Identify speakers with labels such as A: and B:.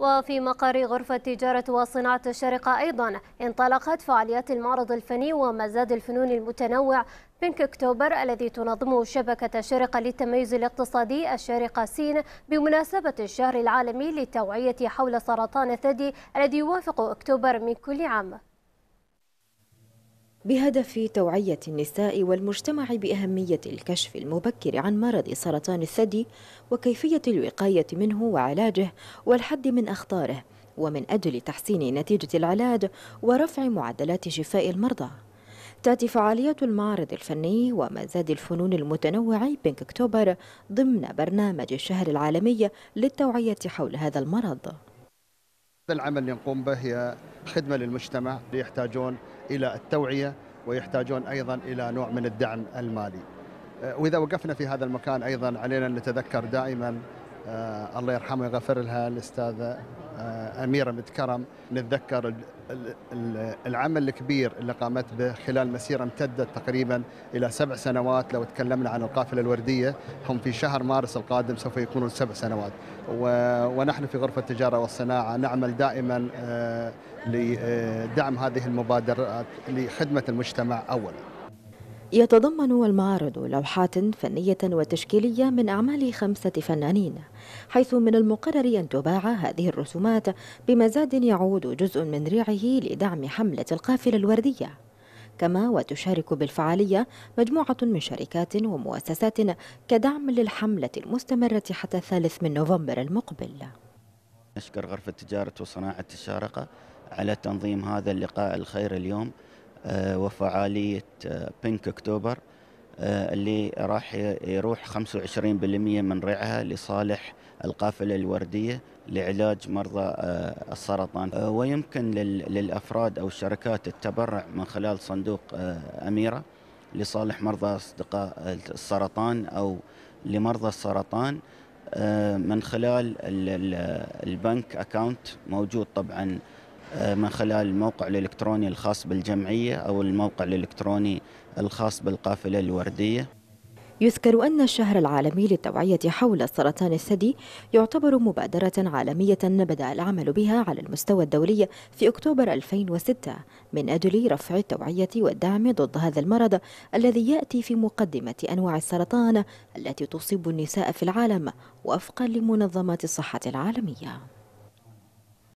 A: وفي مقر غرفة تجارة وصناعة الشارقة أيضا انطلقت فعاليات المعرض الفني ومزاد الفنون المتنوع بينك أكتوبر الذي تنظمه شبكة الشارقة للتميز الاقتصادي الشارقة سين بمناسبة الشهر العالمي للتوعية حول سرطان الثدي الذي يوافق أكتوبر من كل عام
B: بهدف توعية النساء والمجتمع بأهمية الكشف المبكر عن مرض سرطان الثدي وكيفية الوقاية منه وعلاجه والحد من أخطاره ومن أجل تحسين نتيجة العلاج ورفع معدلات شفاء المرضى تأتي فعاليات المعرض الفني ومزاد الفنون المتنوع بينك أكتوبر ضمن برنامج الشهر العالمي للتوعية حول هذا المرض
C: العمل اللي نقوم به هي خدمة للمجتمع يحتاجون إلى التوعية ويحتاجون أيضا إلى نوع من الدعم المالي آه، وإذا وقفنا في هذا المكان أيضا علينا أن نتذكر دائما آه، الله يرحمه ويغفر لها الاستاذه آه، اميره متكرم نتذكر العمل الكبير اللي قامت به خلال مسيره امتدت تقريبا الى سبع سنوات لو تكلمنا عن القافله الورديه هم في شهر مارس القادم سوف يكونون سبع سنوات ونحن في غرفه التجاره والصناعه نعمل دائما آه، لدعم هذه المبادرات لخدمه المجتمع اولا.
B: يتضمن المعرض لوحات فنية وتشكيلية من أعمال خمسة فنانين حيث من المقرر أن تباع هذه الرسومات بمزاد يعود جزء من ريعه لدعم حملة القافلة الوردية كما وتشارك بالفعالية مجموعة من شركات ومؤسسات كدعم للحملة المستمرة حتى الثالث من نوفمبر المقبل نشكر
D: غرفة تجارة وصناعة الشارقة على تنظيم هذا اللقاء الخير اليوم آه، وفعالية بينك آه، أكتوبر آه، اللي راح يروح 25% من ريعها لصالح القافلة الوردية لعلاج مرضى السرطان ويمكن للأفراد أو الشركات التبرع من خلال صندوق أميرة لصالح مرضى أصدقاء السرطان أو لمرضى السرطان من خلال البنك أكاونت موجود طبعاً آه، من خلال الموقع الإلكتروني الخاص بالجمعية أو الموقع الإلكتروني الخاص بالقافلة الوردية
B: يذكر أن الشهر العالمي للتوعية حول سرطان الثدي يعتبر مبادرة عالمية بدأ العمل بها على المستوى الدولي في أكتوبر 2006 من أجل رفع التوعية والدعم ضد هذا المرض الذي يأتي في مقدمة أنواع السرطان التي تصيب النساء في العالم وفقا لمنظمة الصحة العالمية